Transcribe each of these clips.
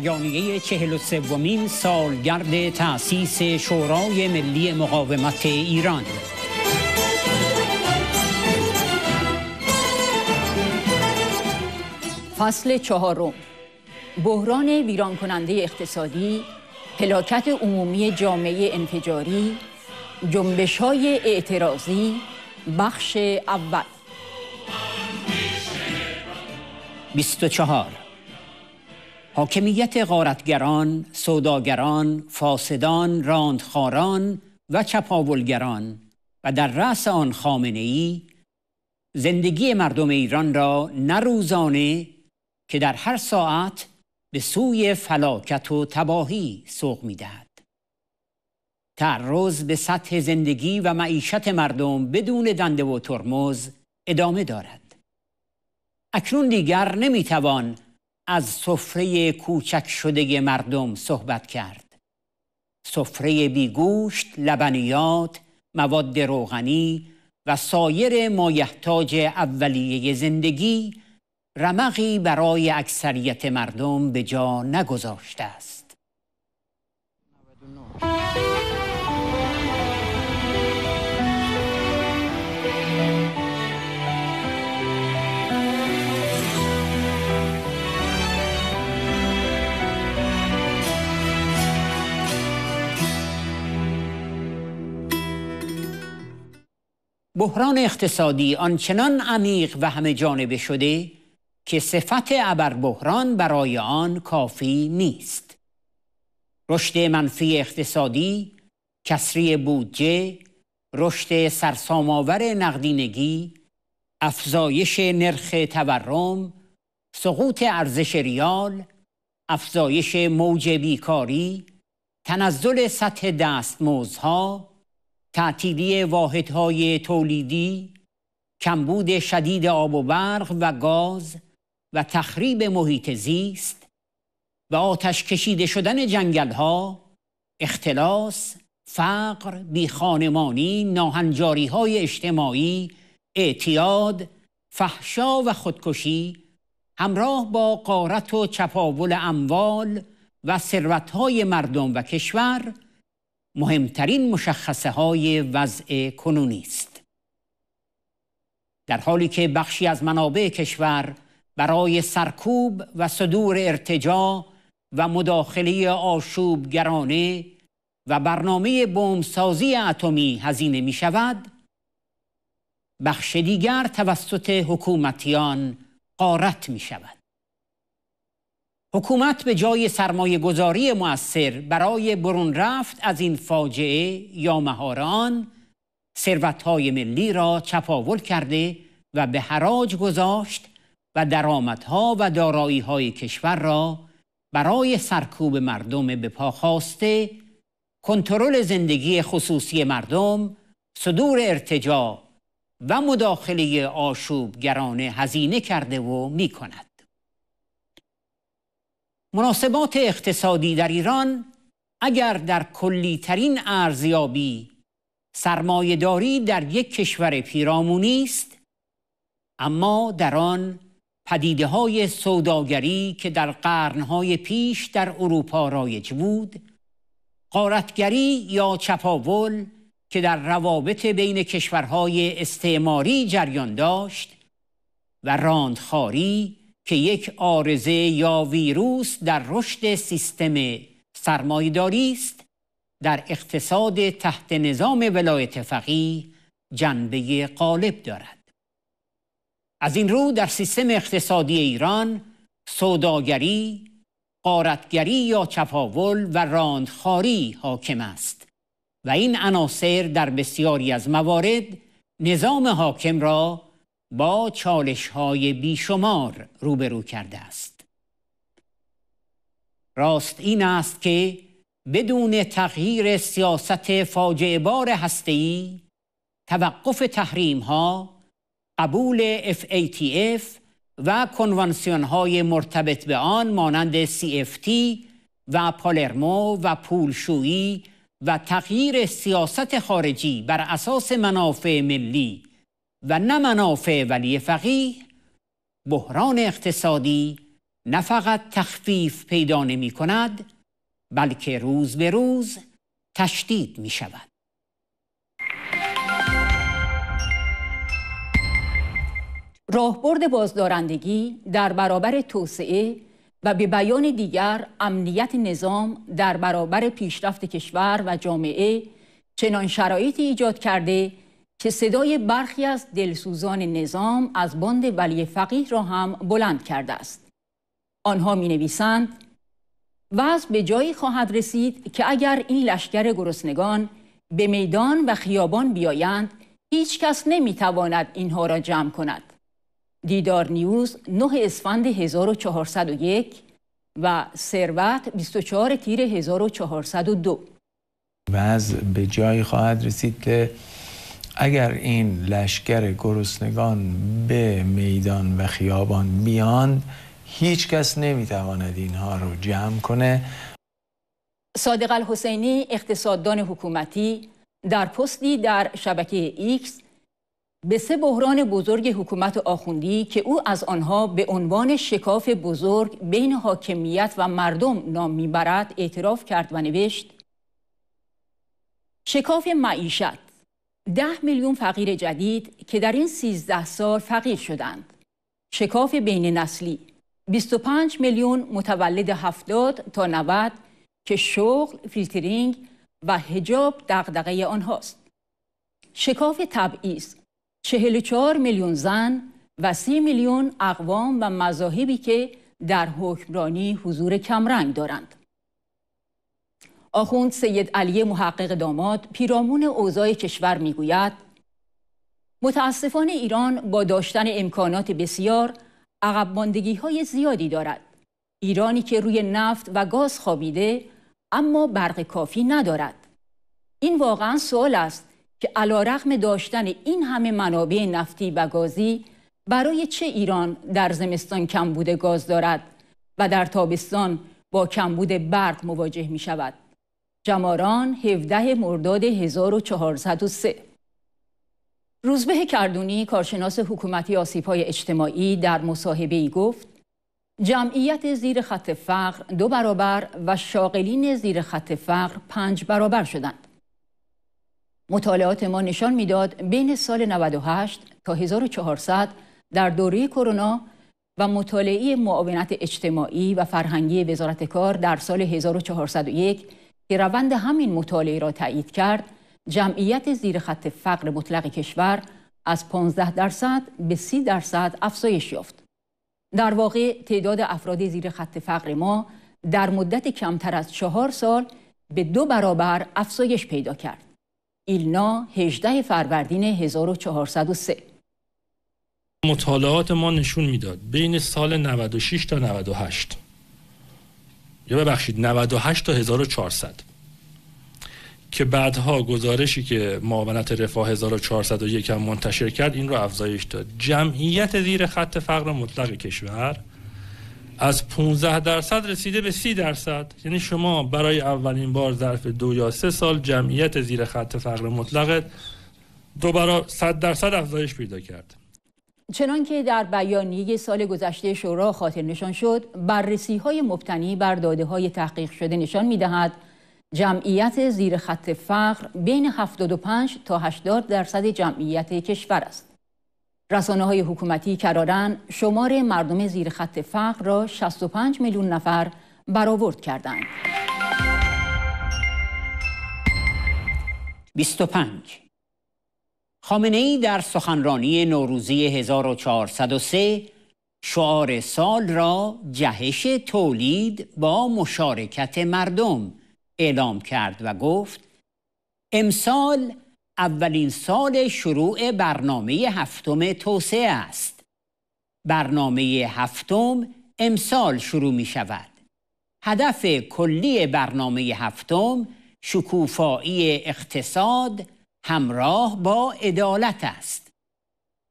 بیانیه چهل و سومین سالگرد تأسیس شورای ملی مقاومت ایران فصل چهارم بحران ویران کننده اقتصادی پلاکت عمومی جامعه انفجاری جنبش های اعتراضی بخش اول 24 حاکمیت غارتگران، سوداگران، فاسدان، راندخاران و چپاولگران و در رأس آن خامنه ای زندگی مردم ایران را نروزانه که در هر ساعت به سوی فلاکت و تباهی سوق میدهد تعرض به سطح زندگی و معیشت مردم بدون دنده و ترمز ادامه دارد اکنون دیگر نمیتوان از سفره کوچک شده مردم صحبت کرد سفره بیگوشت لبنیات مواد روغنی و سایر مایحتاج اولیه زندگی رمقی برای اکثریت مردم به جا نگذاشته است بحران اقتصادی آنچنان عمیق و همه جانبه شده که صفت ابر بحران برای آن کافی نیست رشد منفی اقتصادی کسری بودجه رشد سرسامآور نقدینگی افزایش نرخ تورم سقوط ارزش ریال افزایش موج بیکاری تنزل سطح دستمزدها تعطیلی واحدهای تولیدی کمبود شدید آب و برق و گاز و تخریب محیط زیست و آتش کشیده شدن جنگل ها اختلاس فقر بیخانمانی ناهنجاری های اجتماعی اعتیاد فحشا و خودکشی همراه با قارت و چپاول اموال و ثروتهای مردم و کشور مهمترین مشخصه های وضع کنونی است در حالی که بخشی از منابع کشور برای سرکوب و صدور ارتجاع و مداخله آشوبگرانه و برنامه بمبسازی اتمی هزینه می شود بخش دیگر توسط حکومتیان قارت می شود حکومت به جای سرمایه گذاری مؤثر برای برون رفت از این فاجعه یا مهاران آن ملی را چپاول کرده و به حراج گذاشت و درآمدها و های کشور را برای سرکوب مردم به پا خواسته کنترل زندگی خصوصی مردم صدور ارتجاع و مداخله گرانه هزینه کرده و می کند. مناسبات اقتصادی در ایران اگر در کلیترین ارزیابی سرمایهداری در یک کشور پیرامونی است اما در آن پدیده های سوداگری که در قرنهای پیش در اروپا رایج بود قارتگری یا چپاول که در روابط بین کشورهای استعماری جریان داشت و راندخاری که یک آرزه یا ویروس در رشد سیستم سرمایداری است در اقتصاد تحت نظام ولایت فقیه جنبه قالب دارد از این رو در سیستم اقتصادی ایران سوداگری، قارتگری یا چپاول و راندخاری حاکم است و این عناصر در بسیاری از موارد نظام حاکم را با چالش های بیشمار روبرو کرده است راست این است که بدون تغییر سیاست فاجعه بار توقف تحریم ها قبول FATF و کنوانسیون های مرتبط به آن مانند CFT و پالرمو و پولشویی و تغییر سیاست خارجی بر اساس منافع ملی و نه منافع ولی فقیه بحران اقتصادی نه فقط تخفیف پیدا نمی کند بلکه روز به روز تشدید می شود. راهبرد بازدارندگی در برابر توسعه و به بیان دیگر امنیت نظام در برابر پیشرفت کشور و جامعه چنان شرایطی ایجاد کرده که صدای برخی از دلسوزان نظام از باند ولی فقیه را هم بلند کرده است آنها می نویسند وضع به جایی خواهد رسید که اگر این لشکر گرسنگان به میدان و خیابان بیایند هیچ کس نمیتواند اینها را جمع کند دیدار نیوز 9 اسفند 1401 و ثروت 24 تیر 1402 وضع به جایی خواهد رسید که اگر این لشکر گرسنگان به میدان و خیابان بیاند هیچ کس نمیتواند اینها رو جمع کنه صادق الحسینی اقتصاددان حکومتی در پستی در شبکه ایکس به سه بحران بزرگ حکومت آخوندی که او از آنها به عنوان شکاف بزرگ بین حاکمیت و مردم نام میبرد اعتراف کرد و نوشت شکاف معیشت ده میلیون فقیر جدید که در این 13 سال فقیر شدند شکاف بین نسلی 25 میلیون متولد 70 تا 90 که شغل، فیلترینگ و هجاب دغدغه آنهاست شکاف تبعیض 44 میلیون زن و 3 میلیون اقوام و مذاهبی که در حکمرانی حضور کمرنگ دارند آخوند سید علی محقق داماد پیرامون اوضاع کشور میگوید متاسفانه ایران با داشتن امکانات بسیار عقب های زیادی دارد ایرانی که روی نفت و گاز خوابیده اما برق کافی ندارد این واقعا سوال است که علا رقم داشتن این همه منابع نفتی و گازی برای چه ایران در زمستان کمبود گاز دارد و در تابستان با کمبود برق مواجه می شود جماران 17 مرداد 1403 روزبه کردونی کارشناس حکومتی های اجتماعی در مصاحبه ای گفت جمعیت زیر خط فقر دو برابر و شاغلین زیر خط فقر پنج برابر شدند. مطالعات ما نشان میداد بین سال 98 تا 1400 در دوره کرونا و مطالعه معاونت اجتماعی و فرهنگی وزارت کار در سال 1401 که روند همین مطالعه را تایید کرد جمعیت زیر خط فقر مطلق کشور از 15 درصد به 30 درصد افزایش یافت. در واقع تعداد افراد زیر خط فقر ما در مدت کمتر از چهار سال به دو برابر افزایش پیدا کرد. ایلنا 18 فروردین 1403 مطالعات ما نشون میداد بین سال 96 تا 98 یا ببخشید 98 تا 1400 که بعدها گزارشی که معاونت رفاه 1401 هم منتشر کرد این رو افزایش داد جمعیت زیر خط فقر مطلق کشور از 15 درصد رسیده به 30 درصد یعنی شما برای اولین بار ظرف دو یا سه سال جمعیت زیر خط فقر مطلق دوباره 100 درصد افزایش پیدا کرد چنانکه در بیانیه سال گذشته شورا خاطر نشان شد بررسی های مبتنی بر داده های تحقیق شده نشان می دهد جمعیت زیر خط فقر بین 75 تا 80 درصد جمعیت کشور است. رسانه های حکومتی کرارن شمار مردم زیر خط فقر را 65 میلیون نفر برآورد کردند. 25 خامنه ای در سخنرانی نوروزی 1403 شعار سال را جهش تولید با مشارکت مردم اعلام کرد و گفت امسال اولین سال شروع برنامه هفتم توسعه است برنامه هفتم امسال شروع می شود هدف کلی برنامه هفتم شکوفایی اقتصاد همراه با عدالت است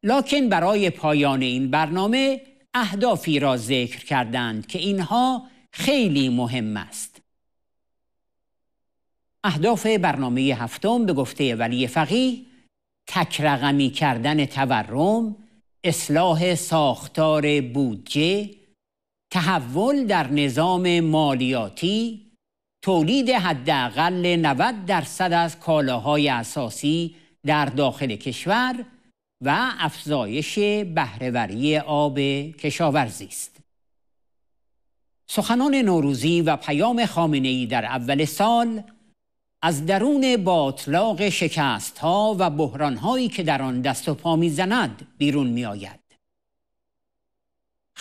لکن برای پایان این برنامه اهدافی را ذکر کردند که اینها خیلی مهم است اهداف برنامه هفتم به گفته ولی فقیه تکرقمی کردن تورم اصلاح ساختار بودجه تحول در نظام مالیاتی تولید حداقل 90 درصد از کالاهای اساسی در داخل کشور و افزایش بهرهوری آب کشاورزی است. سخنان نوروزی و پیام ای در اول سال از درون باطلاق شکست ها و بحران هایی که در آن دست و پا میزند بیرون می آید.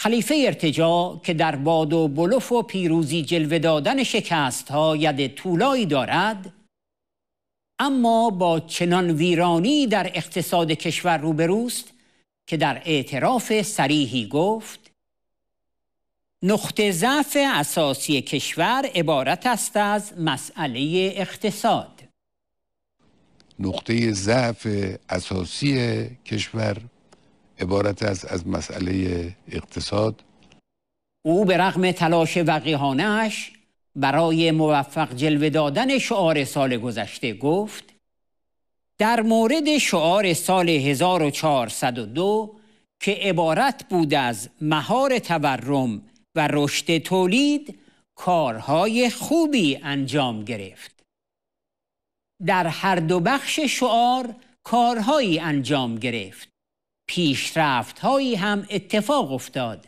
خلیفه ارتجا که در باد و بلوف و پیروزی جلوه دادن شکست ها ید طولایی دارد اما با چنان ویرانی در اقتصاد کشور روبروست که در اعتراف سریحی گفت نقطه ضعف اساسی کشور عبارت است از مسئله اقتصاد نقطه ضعف اساسی کشور عبارت است از مسئله اقتصاد او به رغم تلاش وقیهانش برای موفق جلوه دادن شعار سال گذشته گفت در مورد شعار سال 1402 که عبارت بود از مهار تورم و رشد تولید کارهای خوبی انجام گرفت در هر دو بخش شعار کارهایی انجام گرفت پیشرفت هایی هم اتفاق افتاد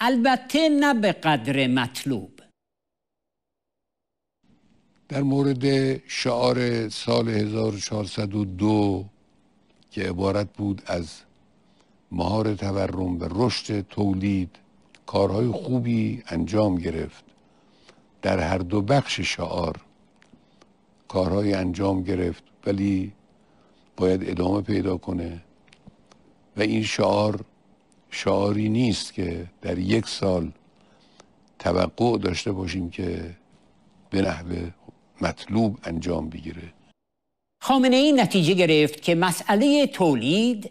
البته نه به قدر مطلوب در مورد شعار سال 1402 که عبارت بود از مهار تورم و رشد تولید کارهای خوبی انجام گرفت در هر دو بخش شعار کارهای انجام گرفت ولی باید ادامه پیدا کنه و این شعار شعاری نیست که در یک سال توقع داشته باشیم که به نحوه مطلوب انجام بگیره خامنه ای نتیجه گرفت که مسئله تولید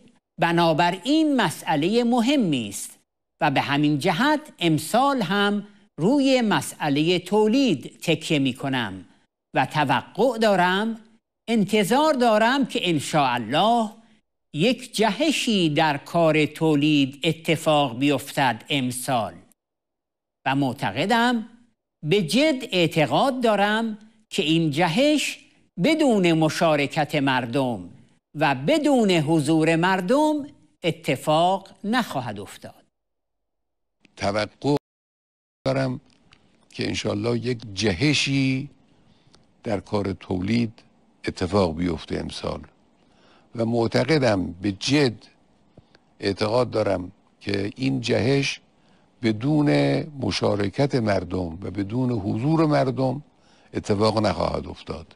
این مسئله مهمی است و به همین جهت امسال هم روی مسئله تولید تکیه می کنم و توقع دارم انتظار دارم که انشاءالله یک جهشی در کار تولید اتفاق بیفتد امسال و معتقدم به جد اعتقاد دارم که این جهش بدون مشارکت مردم و بدون حضور مردم اتفاق نخواهد افتاد توقع دارم که انشالله یک جهشی در کار تولید اتفاق بیفته امسال و معتقدم به جد اعتقاد دارم که این جهش بدون مشارکت مردم و بدون حضور مردم اتفاق نخواهد افتاد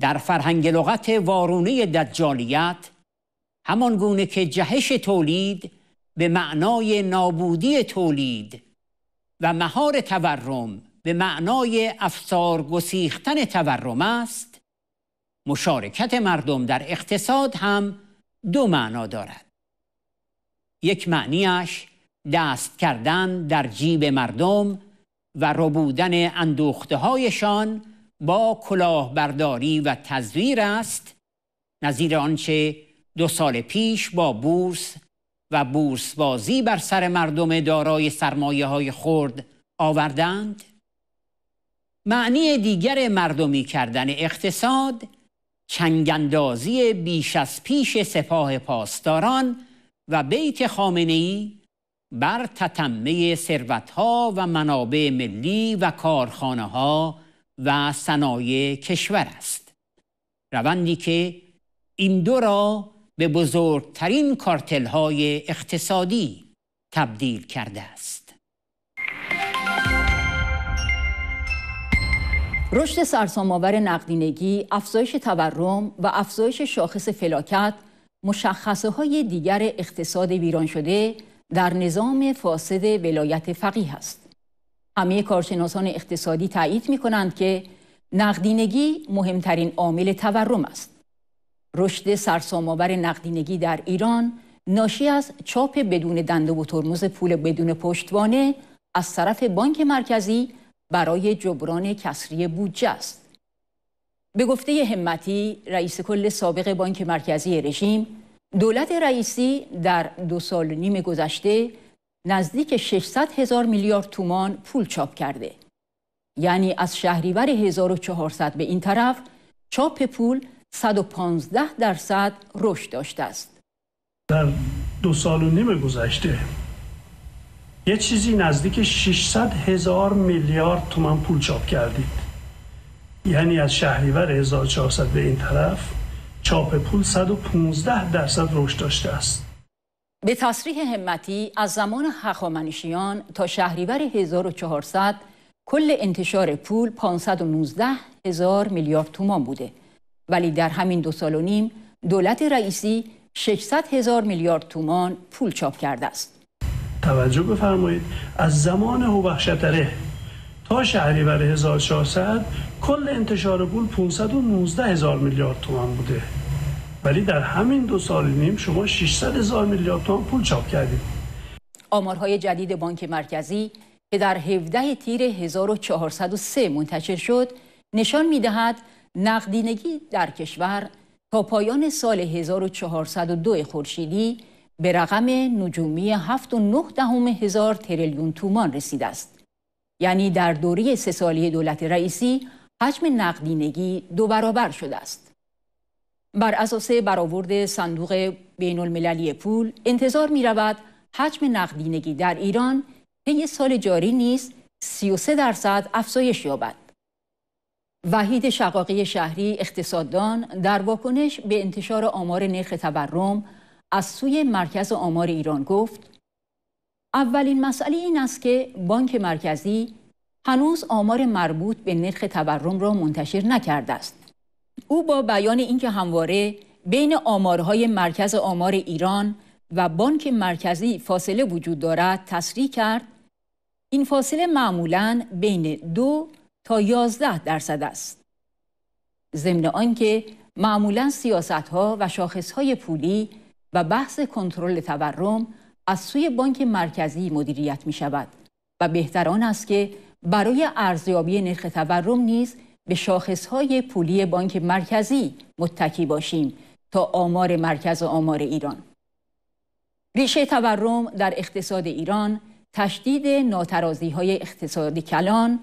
در فرهنگ لغت وارونه دجالیت همان گونه که جهش تولید به معنای نابودی تولید و مهار تورم به معنای افسار گسیختن تورم است مشارکت مردم در اقتصاد هم دو معنا دارد یک معنیش دست کردن در جیب مردم و ربودن اندوخته هایشان با کلاهبرداری و تزویر است نظیر آنچه دو سال پیش با بورس و بورس بازی بر سر مردم دارای سرمایه های خرد آوردند معنی دیگر مردمی کردن اقتصاد چنگندازی بیش از پیش سپاه پاسداران و بیت ای بر تتمه ثروتها و منابع ملی و کارخانه ها و صنایع کشور است روندی که این دو را به بزرگترین کارتل های اقتصادی تبدیل کرده است رشد سرسام‌آور نقدینگی، افزایش تورم و افزایش شاخص فلاکت مشخصه های دیگر اقتصاد ویران شده در نظام فاسد ولایت فقیه است. همه کارشناسان اقتصادی تایید می کنند که نقدینگی مهمترین عامل تورم است. رشد سرسام‌آور نقدینگی در ایران ناشی از چاپ بدون دنده و ترمز پول بدون پشتوانه از طرف بانک مرکزی برای جبران کسری بودجه است به گفته همتی رئیس کل سابق بانک مرکزی رژیم دولت رئیسی در دو سال نیم گذشته نزدیک 600 هزار میلیارد تومان پول چاپ کرده یعنی از شهریور 1400 به این طرف چاپ پول 115 درصد رشد داشته است در دو سال و نیم گذشته یه چیزی نزدیک 600 هزار میلیارد تومن پول چاپ کردید یعنی از شهریور 1400 به این طرف چاپ پول 115 درصد رشد داشته است به تصریح همتی از زمان هخامنشیان تا شهریور 1400 کل انتشار پول 519 هزار میلیارد تومان بوده ولی در همین دو سال و نیم دولت رئیسی 600 هزار میلیارد تومان پول چاپ کرده است توجه بفرمایید از زمان هوبخشتره تا شهریور 1600 کل انتشار پول 519 هزار میلیارد تومن بوده ولی در همین دو سال نیم شما 600 هزار میلیارد تومن پول چاپ کردید آمارهای جدید بانک مرکزی که در 17 تیر 1403 منتشر شد نشان می دهد نقدینگی در کشور تا پایان سال 1402 خورشیدی به رقم نجومی 7.9 دهم هزار تریلیون تومان رسیده است. یعنی در دوری سه سالی دولت رئیسی حجم نقدینگی دو برابر شده است. بر اساس برآورد صندوق بین المللی پول انتظار می رود حجم نقدینگی در ایران طی سال جاری نیز 33 درصد افزایش یابد. وحید شقاقی شهری اقتصاددان در واکنش به انتشار آمار نرخ تورم از سوی مرکز آمار ایران گفت اولین مسئله این است که بانک مرکزی هنوز آمار مربوط به نرخ تورم را منتشر نکرده است او با بیان اینکه همواره بین آمارهای مرکز آمار ایران و بانک مرکزی فاصله وجود دارد تصریح کرد این فاصله معمولا بین دو تا یازده درصد است ضمن آنکه معمولا سیاست و شاخص های پولی و بحث کنترل تورم از سوی بانک مرکزی مدیریت می شود و بهتر آن است که برای ارزیابی نرخ تورم نیز به های پولی بانک مرکزی متکی باشیم تا آمار مرکز آمار ایران ریشه تورم در اقتصاد ایران تشدید ناترازی های اقتصادی کلان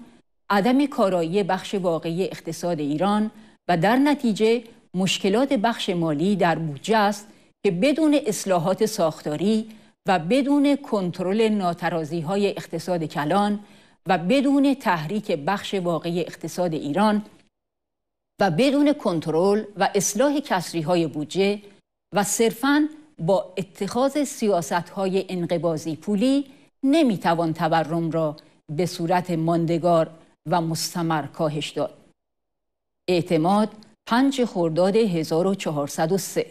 عدم کارایی بخش واقعی اقتصاد ایران و در نتیجه مشکلات بخش مالی در بودجه است که بدون اصلاحات ساختاری و بدون کنترل ناترازی های اقتصاد کلان و بدون تحریک بخش واقعی اقتصاد ایران و بدون کنترل و اصلاح کسری های بودجه و صرفاً با اتخاذ سیاست های انقبازی پولی نمیتوان تورم را به صورت ماندگار و مستمر کاهش داد. اعتماد 5 خرداد 1403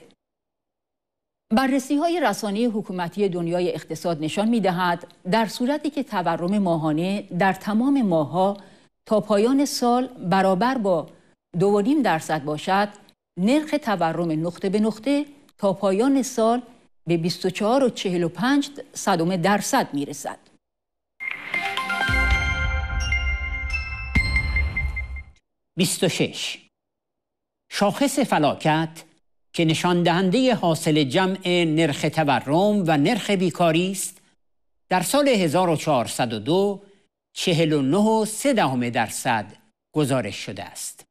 بررسی های رسانه حکومتی دنیای اقتصاد نشان می دهد در صورتی که تورم ماهانه در تمام ماهها تا پایان سال برابر با 2.5 درصد باشد نرخ تورم نقطه به نقطه تا پایان سال به 24.45 درصد می رسد. شاخص فلاکت که نشان دهنده حاصل جمع نرخ تورم و نرخ بیکاری است در سال 1402 دهم درصد گزارش شده است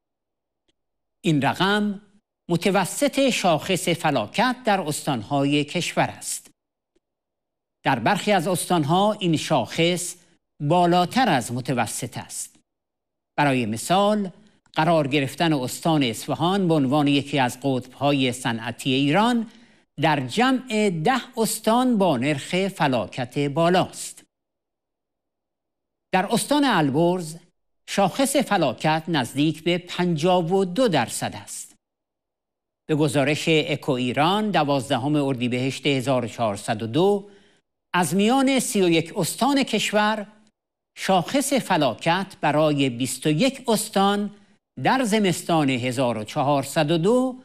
این رقم متوسط شاخص فلاکت در استانهای کشور است در برخی از استانها این شاخص بالاتر از متوسط است برای مثال قرار گرفتن استان اصفهان به عنوان یکی از قطبهای صنعتی ایران در جمع ده استان با نرخ فلاکت بالاست در استان البرز شاخص فلاکت نزدیک به 52 درصد است به گزارش اکو ایران دوازدهم اردیبهشت 1402 از میان 31 استان کشور شاخص فلاکت برای 21 استان در زمستان 1402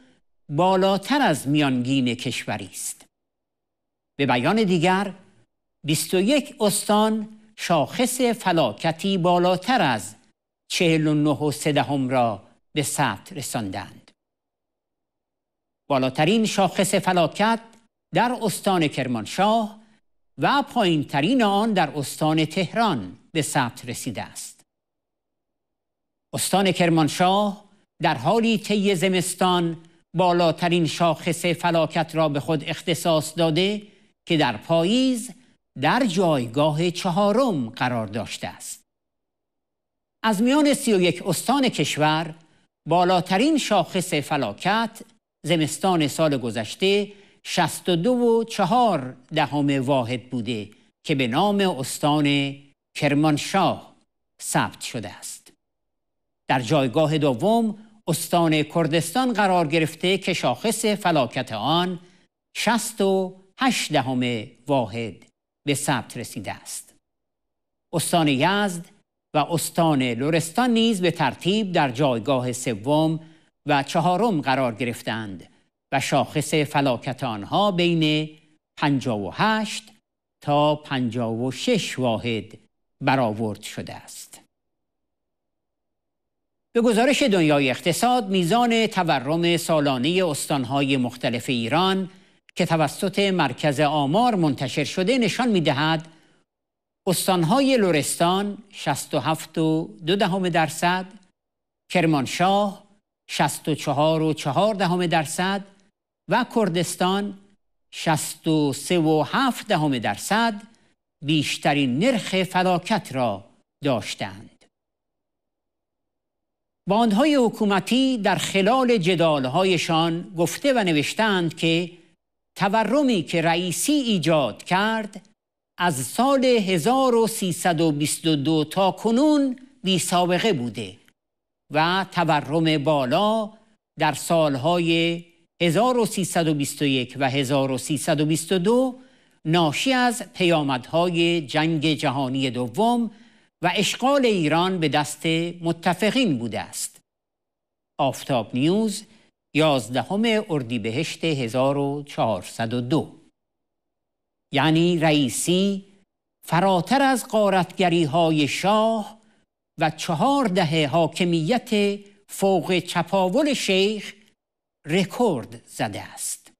بالاتر از میانگین کشوری است به بیان دیگر 21 استان شاخص فلاکتی بالاتر از 49 و را به ثبت رساندند بالاترین شاخص فلاکت در استان کرمانشاه و پایینترین آن در استان تهران به ثبت رسیده است استان کرمانشاه در حالی طی زمستان بالاترین شاخص فلاکت را به خود اختصاص داده که در پاییز در جایگاه چهارم قرار داشته است از میان یک استان کشور بالاترین شاخص فلاکت زمستان سال گذشته 62 و چهار دهم واحد بوده که به نام استان کرمانشاه ثبت شده است در جایگاه دوم استان کردستان قرار گرفته که شاخص فلاکت آن 68 دهم واحد به ثبت رسیده است استان یزد و استان لورستان نیز به ترتیب در جایگاه سوم و چهارم قرار گرفتند و شاخص فلاکت آنها بین 58 تا 56 واحد برآورد شده است به گزارش دنیای اقتصاد میزان تورم سالانه استانهای مختلف ایران که توسط مرکز آمار منتشر شده نشان میدهد استانهای لرستان 67 درصد کرمانشاه 64 و درصد و کردستان 63 و درصد بیشترین نرخ فلاکت را داشتند باندهای حکومتی در خلال جدالهایشان گفته و نوشتند که تورمی که رئیسی ایجاد کرد از سال 1322 تا کنون بی سابقه بوده و تورم بالا در سالهای 1321 و 1322 ناشی از پیامدهای جنگ جهانی دوم و اشغال ایران به دست متفقین بوده است آفتاب نیوز 11 اردیبهشت 1402 یعنی رئیسی فراتر از قارتگری های شاه و چهار دهه حاکمیت فوق چپاول شیخ رکورد زده است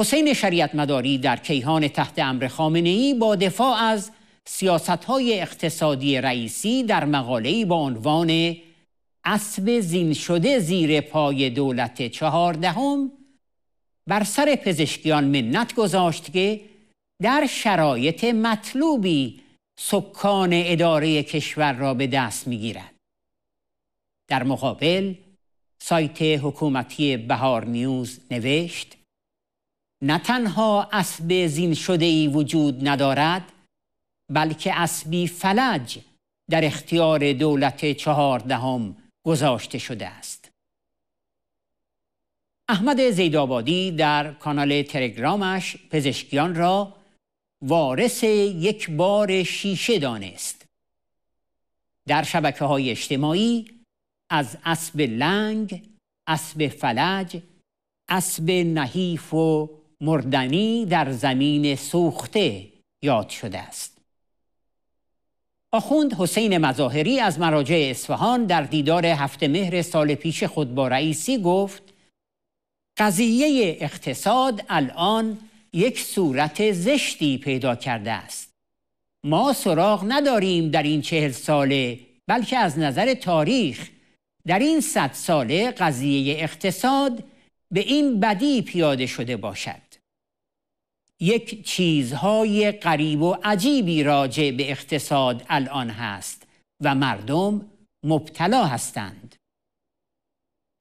حسین شریعت مداری در کیهان تحت امر خامنه ای با دفاع از سیاست های اقتصادی رئیسی در مقاله‌ای با عنوان اسب زین شده زیر پای دولت چهاردهم بر سر پزشکیان منت گذاشت که در شرایط مطلوبی سکان اداره کشور را به دست میگیرد در مقابل سایت حکومتی بهار نیوز نوشت نه تنها اسب زین شده ای وجود ندارد بلکه اسبی فلج در اختیار دولت چهاردهم گذاشته شده است احمد زیدآبادی در کانال تلگرامش پزشکیان را وارث یک بار شیشه دانست در شبکه های اجتماعی از اسب لنگ، اسب فلج، اسب نحیف و مردنی در زمین سوخته یاد شده است. آخوند حسین مظاهری از مراجع اصفهان در دیدار هفته مهر سال پیش خود با رئیسی گفت قضیه اقتصاد الان یک صورت زشتی پیدا کرده است ما سراغ نداریم در این چهل ساله بلکه از نظر تاریخ در این صد ساله قضیه اقتصاد به این بدی پیاده شده باشد یک چیزهای قریب و عجیبی راجع به اقتصاد الان هست و مردم مبتلا هستند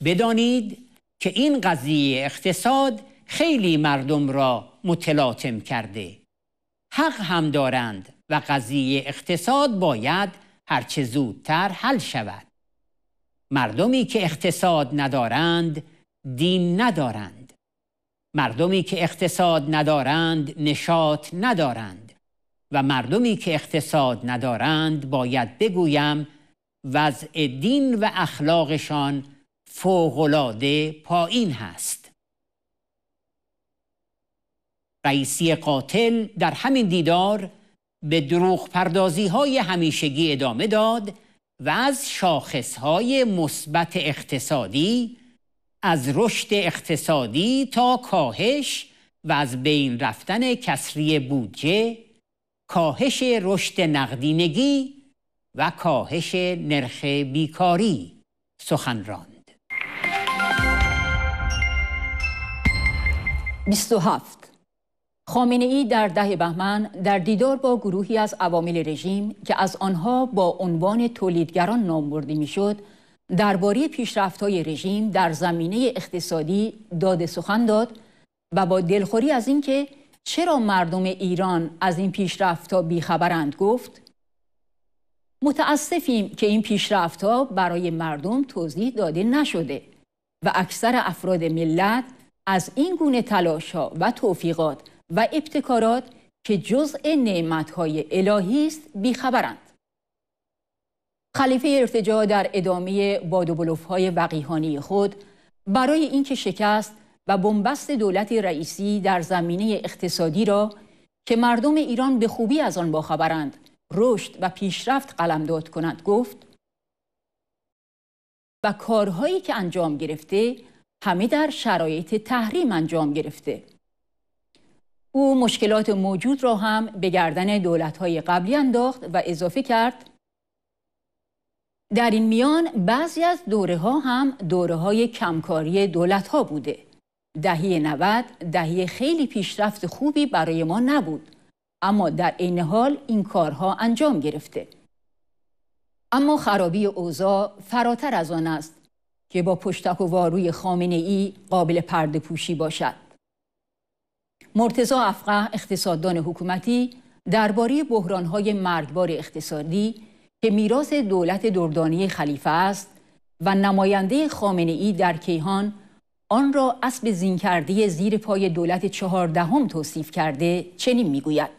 بدانید که این قضیه اقتصاد خیلی مردم را متلاطم کرده حق هم دارند و قضیه اقتصاد باید هرچه زودتر حل شود مردمی که اقتصاد ندارند دین ندارند مردمی که اقتصاد ندارند نشاط ندارند و مردمی که اقتصاد ندارند باید بگویم وضع دین و اخلاقشان فوقلاده پایین هست رئیسی قاتل در همین دیدار به دروغ پردازی های همیشگی ادامه داد و از شاخص های مثبت اقتصادی از رشد اقتصادی تا کاهش و از بین رفتن کسری بودجه کاهش رشد نقدینگی و کاهش نرخ بیکاری سخن راند 27 خامنه ای در ده بهمن در دیدار با گروهی از عوامل رژیم که از آنها با عنوان تولیدگران نام برده میشد درباره های رژیم در زمینه اقتصادی داده سخن داد و با دلخوری از اینکه چرا مردم ایران از این پیشرفت‌ها بیخبرند گفت متاسفیم که این ها برای مردم توضیح داده نشده و اکثر افراد ملت از این گونه ها و توفیقات و ابتکارات که جزء نعمت‌های الهی است بیخبرند خلیفه ارتجاه در ادامه و های وقیهانی خود برای اینکه شکست و بنبست دولت رئیسی در زمینه اقتصادی را که مردم ایران به خوبی از آن باخبرند رشد و پیشرفت قلمداد کند گفت و کارهایی که انجام گرفته همه در شرایط تحریم انجام گرفته او مشکلات موجود را هم به گردن دولت‌های قبلی انداخت و اضافه کرد در این میان بعضی از دوره ها هم دوره های کمکاری دولت ها بوده. دهی 90 دهی خیلی پیشرفت خوبی برای ما نبود. اما در عین حال این کارها انجام گرفته. اما خرابی اوضاع فراتر از آن است که با پشتک و واروی خامنه ای قابل پرده پوشی باشد. مرتزا افقه اقتصاددان حکومتی درباره بحرانهای مرگبار اقتصادی که میراث دولت دردانی خلیفه است و نماینده خامنه ای در کیهان آن را اسب زینکردی زیر پای دولت چهاردهم توصیف کرده چنین میگوید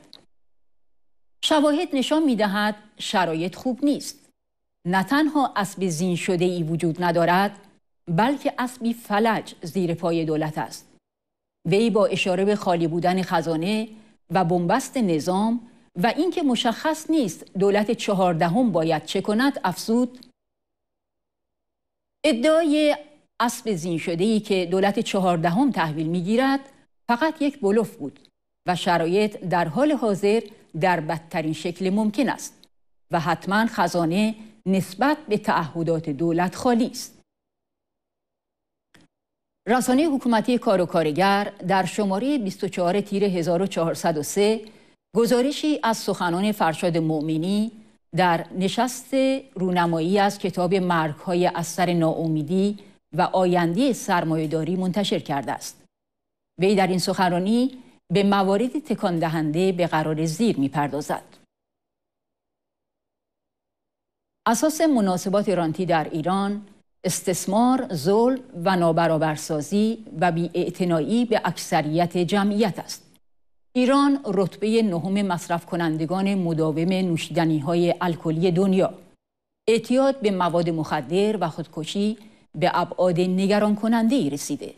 شواهد نشان میدهد شرایط خوب نیست نه تنها اسب زین شده ای وجود ندارد بلکه اسبی فلج زیر پای دولت است وی با اشاره به خالی بودن خزانه و بنبست نظام و اینکه مشخص نیست دولت چهاردهم باید چه کند افزود ادعای اسب زین شده ای که دولت چهاردهم تحویل میگیرد فقط یک بلوف بود و شرایط در حال حاضر در بدترین شکل ممکن است و حتما خزانه نسبت به تعهدات دولت خالی است رسانه حکومتی کار و کارگر در شماره 24 تیر 1403 گزارشی از سخنان فرشاد مؤمنی در نشست رونمایی از کتاب مرگهای اثر ناامیدی و آینده سرمایهداری منتشر کرده است وی در این سخنرانی به موارد تکان دهنده به قرار زیر میپردازد اساس مناسبات رانتی در ایران استثمار، ظلم و نابرابرسازی و بیاعتنایی به اکثریت جمعیت است. ایران رتبه نهم مصرف کنندگان مداوم نوشیدنی های الکلی دنیا اعتیاد به مواد مخدر و خودکشی به ابعاد نگران کننده ای رسیده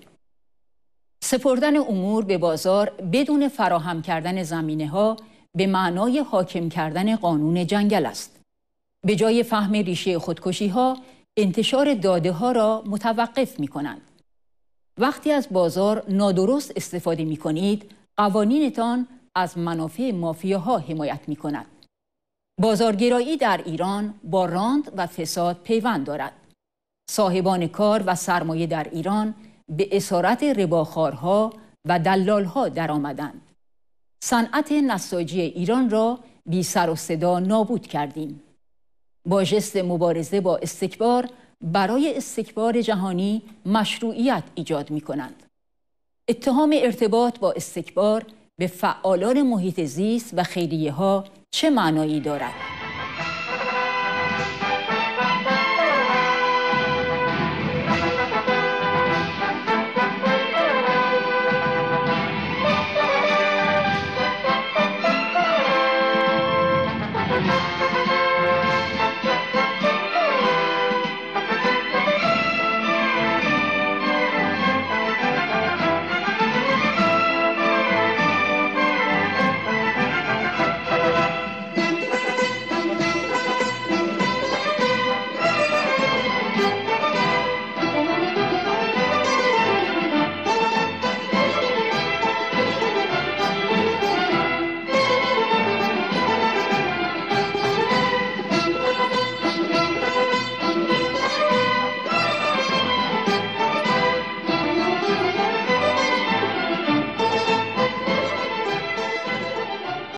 سپردن امور به بازار بدون فراهم کردن زمینه ها به معنای حاکم کردن قانون جنگل است به جای فهم ریشه خودکشی ها انتشار داده ها را متوقف می کنند وقتی از بازار نادرست استفاده می کنید قوانینتان از منافع مافیاها حمایت می کند. بازارگرایی در ایران با راند و فساد پیوند دارد. صاحبان کار و سرمایه در ایران به اسارت رباخارها و دلالها آمدند. صنعت نساجی ایران را بی سر و صدا نابود کردیم. با جست مبارزه با استکبار برای استکبار جهانی مشروعیت ایجاد می کنند. اتهام ارتباط با استکبار به فعالان محیط زیست و خیریه ها چه معنایی دارد؟